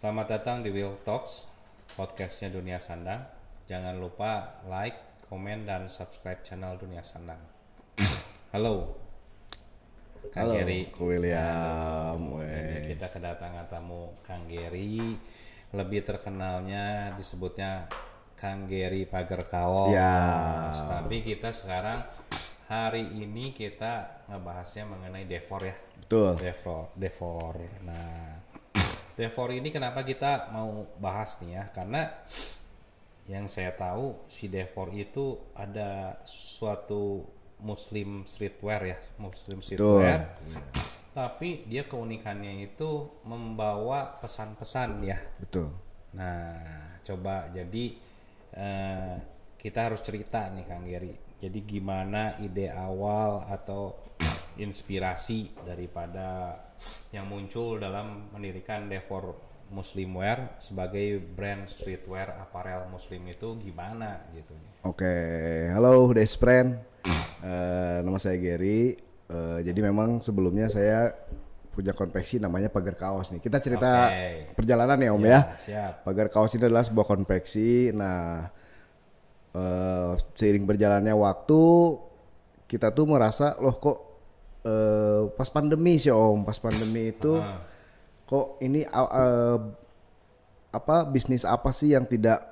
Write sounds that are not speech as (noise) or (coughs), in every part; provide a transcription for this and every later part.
Selamat datang di Will Talks, podcastnya Dunia Sandang. Jangan lupa like, komen, dan subscribe channel Dunia Sandang. Halo, Kang Halo, Geri. Aku William. kita kedatangan tamu Kang Geri. Lebih terkenalnya disebutnya Kang Geri Pagar Kawal. Ya. Tapi kita sekarang hari ini kita ngebahasnya mengenai Devor ya. Betul. Devor, Devor. Nah, Devor ini kenapa kita mau bahas nih ya? Karena yang saya tahu si Devor itu ada suatu Muslim streetwear ya, Muslim streetwear. Iya. Tapi dia keunikannya itu membawa pesan-pesan ya. Betul. Nah, coba jadi eh, kita harus cerita nih Kang Gary. Jadi gimana ide awal atau inspirasi daripada yang muncul dalam mendirikan Devor Muslim Wear sebagai brand streetwear apparel muslim itu gimana gitu. Oke, halo Despren, uh, (clears throat) eh, nama saya Gary. Uh, jadi memang sebelumnya saya punya konveksi namanya pagar kaos nih. Kita cerita okay. perjalanan ya Om ya. ya. Siap. Pagar kaos ini adalah sebuah konveksi. Nah, uh, seiring berjalannya waktu kita tuh merasa loh kok uh, pas pandemi sih Om, pas pandemi itu ah. kok ini uh, apa bisnis apa sih yang tidak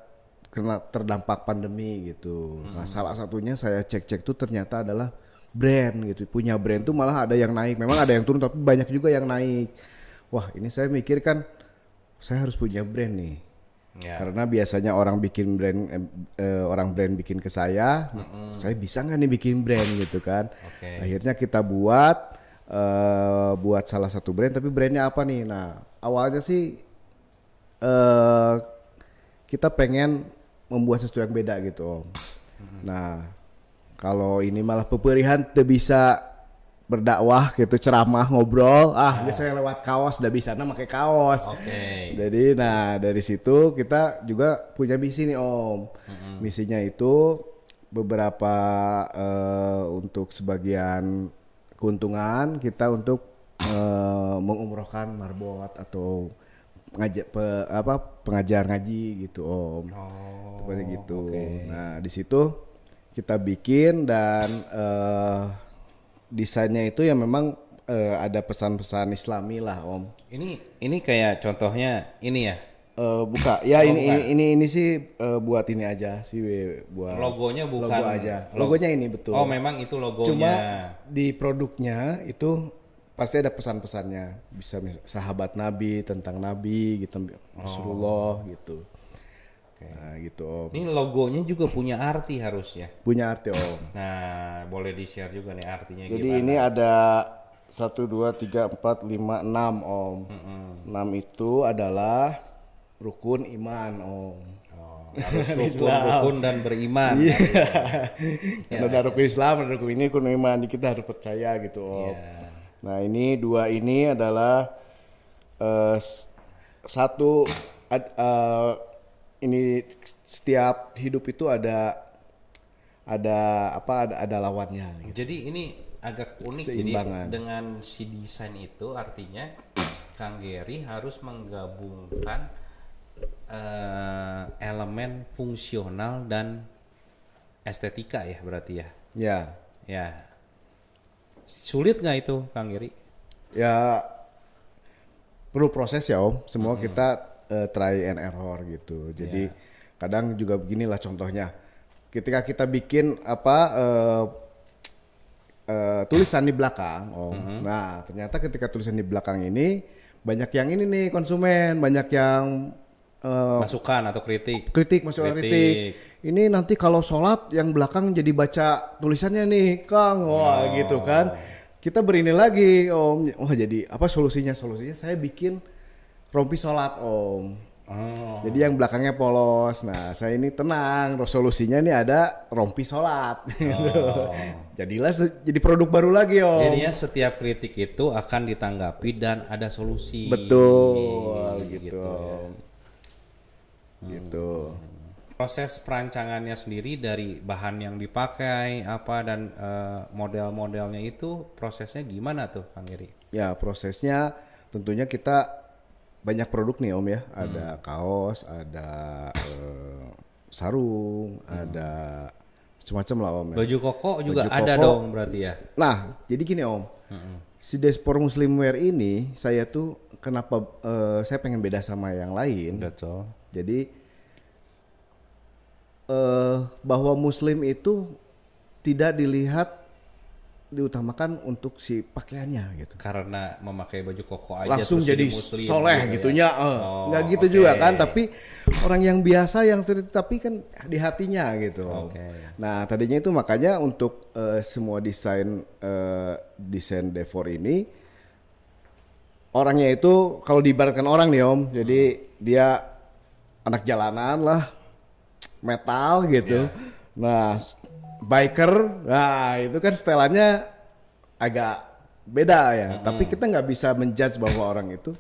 kena terdampak pandemi gitu. Nah, hmm. Nah, salah satunya saya cek-cek tuh ternyata adalah brand gitu. Punya brand tuh malah ada yang naik, memang ada yang turun tapi banyak juga yang naik. Wah, ini saya mikir kan saya harus punya brand nih. Yeah. Karena biasanya orang bikin brand, eh, orang brand bikin ke saya, mm-hmm. saya bisa nggak nih bikin brand gitu kan? Okay. Akhirnya kita buat, eh, buat salah satu brand, tapi brandnya apa nih? Nah awalnya sih eh, kita pengen membuat sesuatu yang beda gitu om. Mm-hmm. Nah kalau ini malah peperihan, tuh bisa berdakwah gitu ceramah ngobrol ah oh. Ah. biasanya lewat kaos udah bisa nah pakai kaos okay. jadi nah dari situ kita juga punya misi nih om mm-hmm. misinya itu beberapa uh, untuk sebagian keuntungan kita untuk uh, mengumrohkan marbot atau ngajak pe, apa pengajar ngaji gitu om oh, seperti gitu okay. nah di situ kita bikin dan uh, desainnya itu ya memang uh, ada pesan-pesan Islami lah Om. Ini ini kayak contohnya ini ya. Uh, buka ya oh, ini, ini ini ini sih uh, buat ini aja sih buat logonya bukan logo aja logonya ini betul oh memang itu logonya cuma di produknya itu pasti ada pesan-pesannya bisa sahabat Nabi tentang Nabi gitu Rasulullah oh. gitu Nah gitu om. Ini logonya juga punya arti harus ya Punya arti om. nah boleh di share juga nih artinya Jadi gimana? ini ada satu dua tiga empat lima enam om. Enam mm -hmm. itu adalah rukun iman om. Oh, harus rukun, rukun dan beriman. Iya. yeah. Ya. Ada rukun Islam, ada rukun ini, rukun iman. Kita harus percaya gitu om. Iya. Nah ini dua ini adalah uh, satu uh, ini setiap hidup itu ada ada apa ada, ada lawannya. Gitu. Jadi ini agak unik jadi dengan si desain itu artinya (clears throat) Kang Gery harus menggabungkan uh, elemen fungsional dan estetika ya berarti ya. Ya. Ya. Sulit nggak itu Kang Gery Ya perlu proses ya Om. Semua hmm. kita uh, try and error gitu. Jadi yeah. kadang juga beginilah contohnya. Ketika kita bikin apa uh, uh, tulisan di belakang, oh, mm -hmm. nah ternyata ketika tulisan di belakang ini banyak yang ini nih konsumen, banyak yang uh, masukan atau kritik, kritik masuk kritik. kritik. Ini nanti kalau sholat yang belakang jadi baca tulisannya nih, Kang, wah oh. gitu kan. Kita berini lagi, Om. Wah jadi apa solusinya? Solusinya saya bikin rompi sholat om. Oh. Jadi yang belakangnya polos. Nah, saya ini tenang. Resolusinya ini ada rompi sholat. (laughs) Gitu. Oh. Jadilah jadi produk baru lagi om. Jadinya setiap kritik itu akan ditanggapi dan ada solusi. Betul, gitu. Gitu. Ya. Hmm. gitu. Proses perancangannya sendiri dari bahan yang dipakai apa dan uh, model-modelnya itu prosesnya gimana tuh, Kang Giri? Ya prosesnya tentunya kita banyak produk nih Om ya. Hmm. Ada hmm. kaos, ada uh, sarung, hmm. ada semacam lah Om. Ya. Baju koko juga Baju ada dong berarti ya. Nah, jadi gini Om. Hmm. Si Despor Muslim Wear ini saya tuh kenapa uh, saya pengen beda sama yang lain. Betul. Jadi uh, bahwa muslim itu tidak dilihat diutamakan untuk si pakaiannya gitu. Karena memakai baju koko aja langsung jadi muslim soleh gitu ya? gitunya, ya? oh, nggak gitu okay. juga kan? Tapi orang yang biasa yang sering tapi kan di hatinya gitu. Okay. Nah tadinya itu makanya untuk uh, semua desain uh, desain Devor ini orangnya itu kalau diibaratkan orang nih om, hmm. jadi dia anak jalanan lah, metal gitu. Yeah. Nah biker nah itu kan setelannya agak beda ya hmm. tapi kita nggak bisa menjudge bahwa orang itu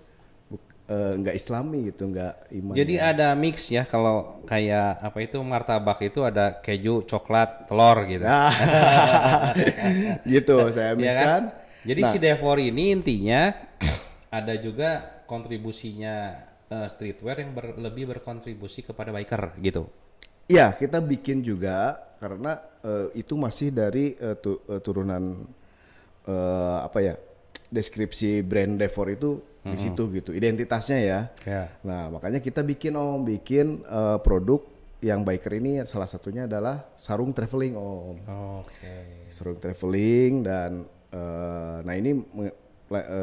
eh, nggak uh, islami gitu nggak iman jadi ya. ada mix ya kalau kayak apa itu martabak itu ada keju coklat telur gitu ah, (laughs) gitu saya mix ya kan? jadi nah. si Devor ini intinya ada juga kontribusinya uh, streetwear yang ber, lebih berkontribusi kepada biker gitu Iya kita bikin juga karena Eh, itu masih dari uh, tu, uh, turunan uh, apa ya deskripsi brand Devor itu mm-hmm. di situ gitu identitasnya ya. Yeah. Nah makanya kita bikin om bikin uh, produk yang biker ini salah satunya adalah sarung traveling om. Oke. Okay. Sarung traveling dan uh, nah ini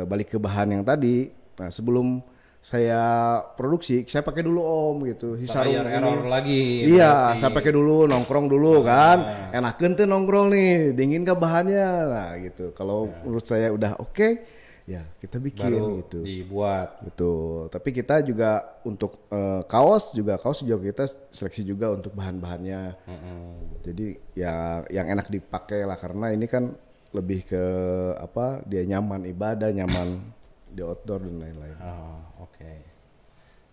balik ke bahan yang tadi. Nah sebelum saya produksi, saya pakai dulu om gitu. Si sarung ini. lagi. Iya, berarti. saya pakai dulu nongkrong dulu nah. kan. enak tuh nongkrong nih, dingin ke bahannya lah gitu. Kalau nah. menurut saya udah oke, okay, ya kita bikin Baru gitu. Dibuat. gitu Tapi kita juga untuk uh, kaos juga kaos juga kita seleksi juga untuk bahan-bahannya. Mm -hmm. Jadi ya yang enak dipakai lah karena ini kan lebih ke apa dia nyaman ibadah nyaman di outdoor dan lain-lain. Oh, oke. Okay.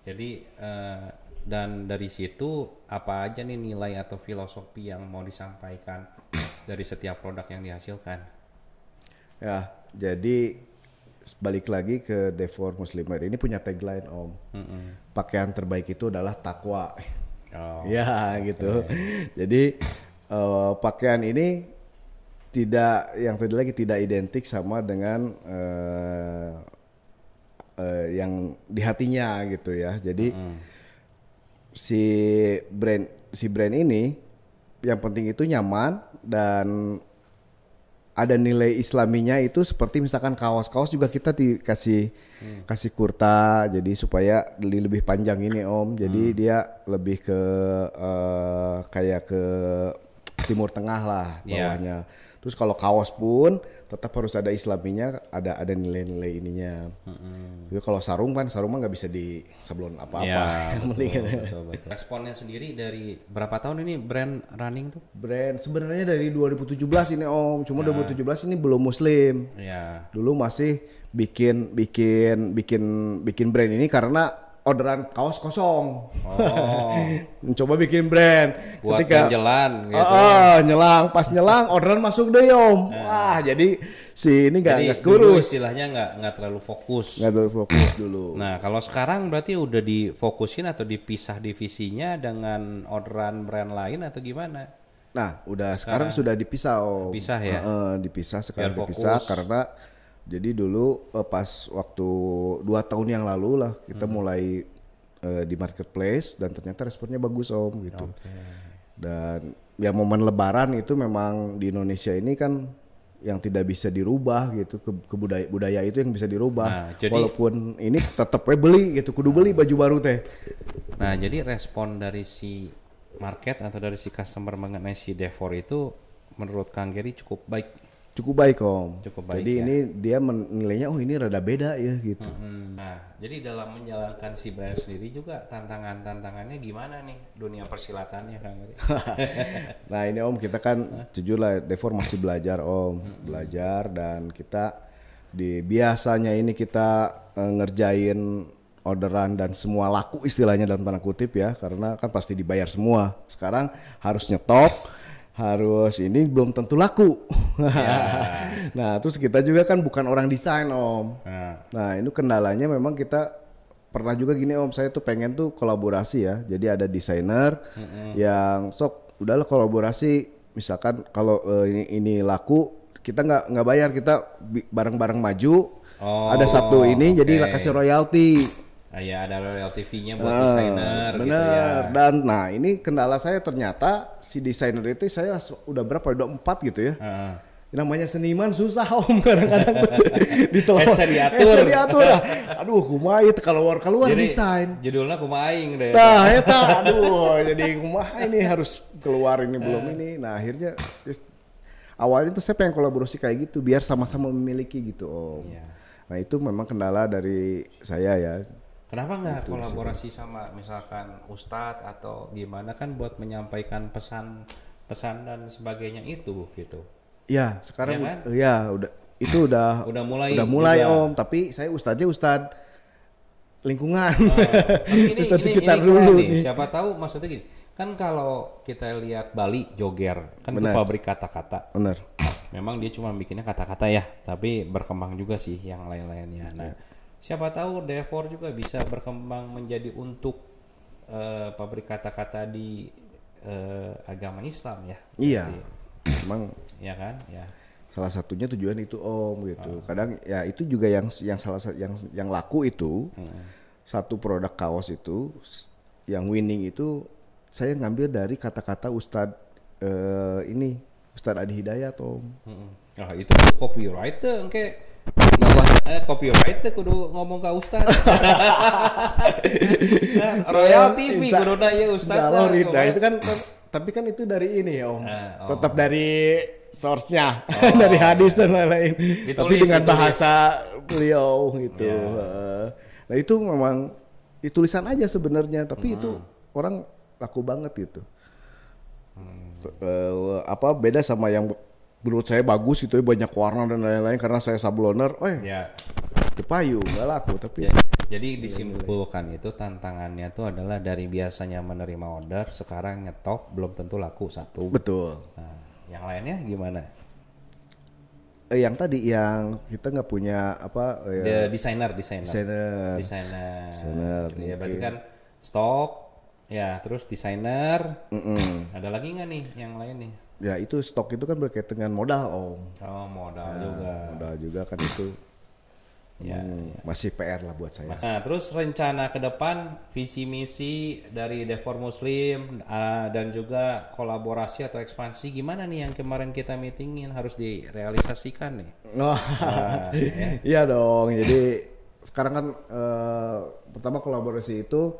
Jadi uh, dan dari situ apa aja nih nilai atau filosofi yang mau disampaikan (coughs) dari setiap produk yang dihasilkan? Ya, jadi balik lagi ke Devor Muslimer ini punya tagline Om. Mm -hmm. Pakaian terbaik itu adalah takwa. Oh, (laughs) ya okay. gitu. Jadi uh, pakaian ini tidak yang tadi lagi tidak identik sama dengan eh, uh, yang di hatinya gitu ya. Jadi mm. si brand si brand ini yang penting itu nyaman dan ada nilai islaminya itu seperti misalkan kaos-kaos juga kita dikasih hmm. kasih kurta jadi supaya lebih panjang ini om jadi hmm. dia lebih ke uh, kayak ke timur tengah lah iya. bawahnya yeah Terus kalau kaos pun tetap harus ada islaminya, ada ada nilai-nilai ininya. Mm-hmm. Jadi kalau sarung kan sarung mah nggak bisa di sablon apa-apa. Ya, (laughs) Responnya sendiri dari berapa tahun ini brand running tuh? Brand sebenarnya dari 2017 ini Om, cuma ya. 2017 ini belum muslim. Ya. Dulu masih bikin bikin bikin bikin brand ini karena orderan kaos kosong. Oh. (laughs) Coba bikin brand. Buat Ketika nyelan gitu. Uh, uh, nyelang, pas nyelang orderan masuk deh Om. Nah. Wah, jadi si ini jadi, gak kurus. istilahnya gak, gak terlalu fokus. Gak terlalu fokus (clears throat) dulu. Nah, kalau sekarang berarti udah difokusin atau dipisah divisinya dengan orderan brand lain atau gimana? Nah, udah sekarang, sekarang sudah dipisah Om. Dipisah ya. Uh, uh, dipisah sekarang dipisah karena jadi dulu uh, pas waktu dua tahun yang lalu lah kita hmm. mulai uh, di marketplace dan ternyata responnya bagus om gitu. Okay. Dan ya momen Lebaran itu memang di Indonesia ini kan yang tidak bisa dirubah gitu ke, ke budaya budaya itu yang bisa dirubah nah, jadi, walaupun ini tetap beli gitu kudu nah, beli baju baru teh nah jadi respon dari si market atau dari si customer mengenai si Devor itu menurut Kang Giri cukup baik cukup baik om. Cukup baik. Jadi ya. ini dia menilainya oh ini rada beda ya gitu. Hmm, nah jadi dalam menjalankan si brand sendiri juga tantangan tantangannya gimana nih dunia persilatannya kang? (laughs) nah ini om kita kan jujur lah Devor masih belajar om belajar dan kita di biasanya ini kita eh, ngerjain orderan dan semua laku istilahnya dalam tanda kutip ya karena kan pasti dibayar semua sekarang harus nyetop harus ini belum tentu laku. Yeah. (laughs) nah, terus kita juga kan bukan orang desain, Om. Yeah. Nah, ini kendalanya memang kita pernah juga gini, Om, saya tuh pengen tuh kolaborasi ya. Jadi ada desainer mm -hmm. yang sok udahlah kolaborasi misalkan kalau uh, ini ini laku kita nggak nggak bayar kita bareng-bareng maju Oh, ada satu ini okay. jadi kasih royalti ya ada Royal TV-nya buat uh, desainer bener. gitu ya. Dan nah ini kendala saya ternyata si desainer itu saya udah berapa ya? udah empat gitu ya. Uh. Namanya seniman susah om (laughs) kadang-kadang (laughs) ditolak Esen eh, diatur. Esen eh, diatur. lah, Aduh kumai keluar keluar jadi, desain. Judulnya kumaing deh. Nah ya tak aduh jadi kumai ini harus keluar ini belum uh. ini. Nah akhirnya awalnya tuh saya pengen kolaborasi kayak gitu biar sama-sama memiliki gitu om. Yeah. Nah itu memang kendala dari saya ya Kenapa nggak kolaborasi sama misalkan ustadz atau gimana kan buat menyampaikan pesan pesan dan sebagainya itu gitu. Ya sekarang ya, kan? ya udah itu udah (coughs) udah mulai udah mulai juga. Gitu ya? om tapi saya ustadznya Ustad lingkungan oh, ya. (laughs) ini, ustadz ini, sekitar ini dulu nih. nih. siapa tahu maksudnya gini kan kalau kita lihat Bali Joger kan Bener. itu pabrik kata-kata Benar. memang dia cuma bikinnya kata-kata ya tapi berkembang juga sih yang lain-lainnya nah ya siapa tahu Devor juga bisa berkembang menjadi untuk uh, pabrik kata-kata di uh, agama Islam ya. Iya. Jadi, Emang. Ya kan, ya. Salah satunya tujuan itu Om gitu. Oh. Kadang ya itu juga yang yang salah yang yang laku itu hmm. satu produk kaos itu yang winning itu saya ngambil dari kata-kata Ustadz uh, eh, ini Ustadz Adi Hidayat Om. Hmm. Ah itu copywriter engke okay eh, copyright teh kudu ngomong ke ustaz. (laughs) nah, Royal TV kudu na ya ustaz. Nah, itu kan tapi kan itu dari ini ya om nah, oh. tetap dari source-nya oh. (laughs) dari hadis dan lain-lain ditulis, tapi dengan ditulis. bahasa beliau gitu yeah. Iya. nah itu memang ditulisan aja sebenarnya tapi hmm. itu orang laku banget gitu hmm. Eh, apa beda sama yang menurut saya bagus itu ya, banyak warna dan lain-lain karena saya sabloner, oh ya. kepayu ya. nggak laku tapi ya, jadi disimpulkan itu tantangannya tuh adalah dari biasanya menerima order sekarang ngetop belum tentu laku satu. Betul. Nah, yang lainnya gimana? Eh, yang tadi yang kita nggak punya apa? Ya, The designer, designer. Designer. Designer. designer ya berarti kan stok, ya terus desainer. Mm -mm. Ada lagi nggak nih yang lain nih? ya itu stok itu kan berkaitan dengan modal om oh modal ya, juga modal juga kan itu ya, hmm, ya. masih PR lah buat saya nah terus rencana ke depan visi misi dari Devor Muslim uh, dan juga kolaborasi atau ekspansi gimana nih yang kemarin kita meetingin harus direalisasikan nih oh, nah, ya. (laughs) iya dong jadi sekarang kan uh, pertama kolaborasi itu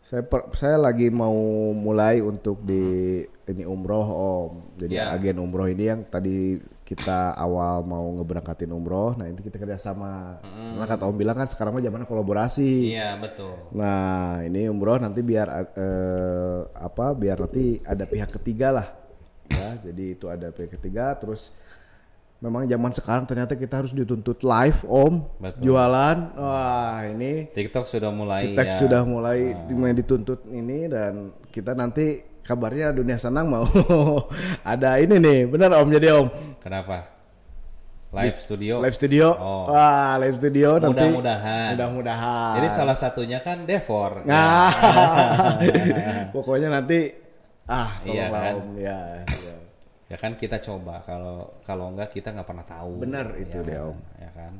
saya per, saya lagi mau mulai untuk di hmm. ini umroh om. Jadi yeah. agen umroh ini yang tadi kita awal mau ngeberangkatin umroh, nah ini kita kerjasama. Hmm. Karena kata om bilang kan sekarang mah zaman kolaborasi. Iya yeah, betul. Nah ini umroh nanti biar eh, apa? Biar nanti ada pihak ketiga lah. Ya, jadi itu ada pihak ketiga, terus memang zaman sekarang ternyata kita harus dituntut live om Betul. jualan wah ini TikTok sudah mulai TikTok ya. sudah mulai uh. dituntut ini dan kita nanti kabarnya dunia senang mau (laughs) ada ini nih benar om jadi om kenapa live iya. studio live studio oh. wah live studio mudah nanti mudah-mudahan mudah-mudahan jadi salah satunya kan Devor nah. (laughs) (laughs) pokoknya nanti ah tolonglah iya, kan? om ya, ya ya kan kita coba kalau kalau enggak kita nggak pernah tahu benar itu dia ya deh kan? ya kan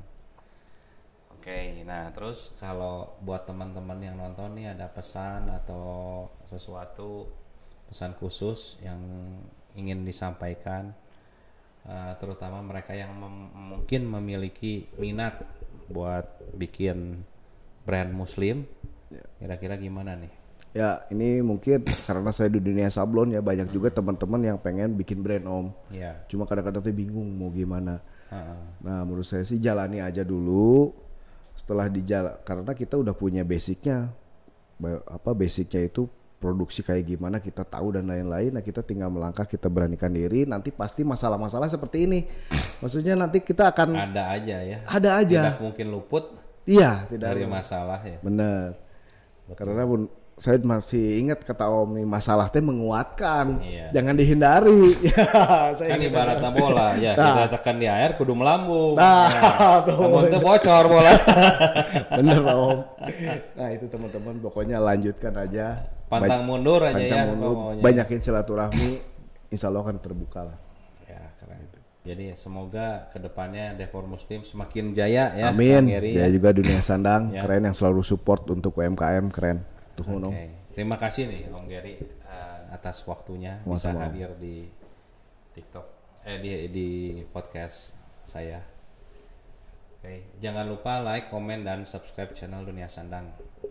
oke nah terus kalau buat teman-teman yang nonton nih ada pesan atau sesuatu pesan khusus yang ingin disampaikan uh, terutama mereka yang mem mungkin memiliki minat buat bikin brand muslim ya. kira-kira gimana nih Ya, ini mungkin karena saya di dunia sablon ya banyak juga teman-teman yang pengen bikin brand om. Ya. Cuma kadang-kadang tuh bingung mau gimana. Uh-uh. Nah, menurut saya sih jalani aja dulu. Setelah dijalan, karena kita udah punya basicnya. Apa basicnya itu produksi kayak gimana kita tahu dan lain-lain nah kita tinggal melangkah kita beranikan diri nanti pasti masalah-masalah seperti ini maksudnya nanti kita akan ada aja ya ada aja tidak mungkin luput iya tidak dari masalah ya Bener. karena pun saya masih ingat kata Omi masalah teh menguatkan iya. jangan dihindari (laughs) ya, saya kan ibaratnya bola ya nah. kita tekan di air kudu melambung nah, nah. (laughs) namun itu bocor bola (laughs) bener Om nah itu teman-teman pokoknya lanjutkan aja pantang mundur aja pantang ya mundur, ya, banyakin silaturahmi insya Allah akan terbuka lah ya karena itu jadi semoga kedepannya Depor Muslim semakin jaya ya. Amin. Jaya ya. juga dunia sandang. Ya. Keren yang selalu support untuk UMKM keren tuh okay. Terima kasih nih Om Gary uh, atas waktunya Masa bisa hadir di TikTok eh di di podcast saya. Oke, okay. jangan lupa like, comment, dan subscribe channel Dunia Sandang.